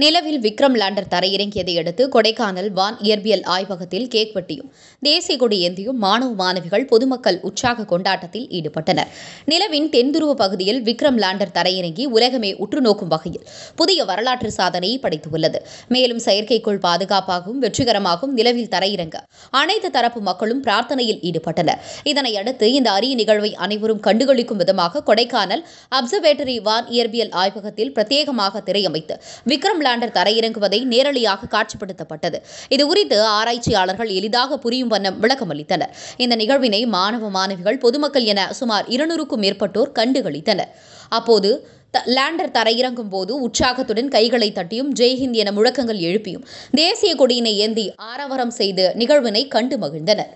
நிலவில் விக்ரம் லேண்டர் தரையிறங்கியதை அடுத்து கொடைக்கானல் வான் இயற்பியல் ஆய்வகத்தில் கேக் வெட்டியும் தேசிய கொடி ஏந்தியும் மாணவ மாணவிகள் பொதுமக்கள் உற்சாக கொண்டாட்டத்தில் ஈடுபட்டனர் நிலவின் தென்துருவ பகுதியில் விக்ரம் லேண்டர் தரையிறங்கி உலகமே உற்றுநோக்கும் வகையில் புதிய வரலாற்று சாதனையை படைத்துள்ளது மேலும் செயற்கைக்கோள் பாதுகாப்பாகவும் வெற்றிகரமாகவும் நிலவில் தரையிறங்க அனைத்து தரப்பு மக்களும் பிரார்த்தனையில் ஈடுபட்டனர் இதனையடுத்து இந்த அரிய நிகழ்வை அனைவரும் கண்டுகளிக்கும் விதமாக கொடைக்கானல் அப்சர்வேட்டரி வான் இயற்பியல் ஆய்வகத்தில் பிரத்யேகமாக திரையமைத்து விக்ரம் லேண்டர் தரையிறங்குவதை நேரடியாக காட்சிப்படுத்தப்பட்டது இது குறித்து ஆராய்ச்சியாளர்கள் எளிதாக புரியும் வண்ணம் விளக்கமளித்தனர் இந்த நிகழ்வினை மாணவ மாணவிகள் பொதுமக்கள் என சுமார் இருநூறுக்கும் மேற்பட்டோர் கண்டுகளித்தனர் அப்போது லேண்டர் தரையிறங்கும் போது உற்சாகத்துடன் கைகளை தட்டியும் ஜெய்ஹிந்த் என முழக்கங்கள் எழுப்பியும் தேசிய கொடியினை ஏந்தி ஆரவாரம் செய்து நிகழ்வினை கண்டு மகிழ்ந்தனர்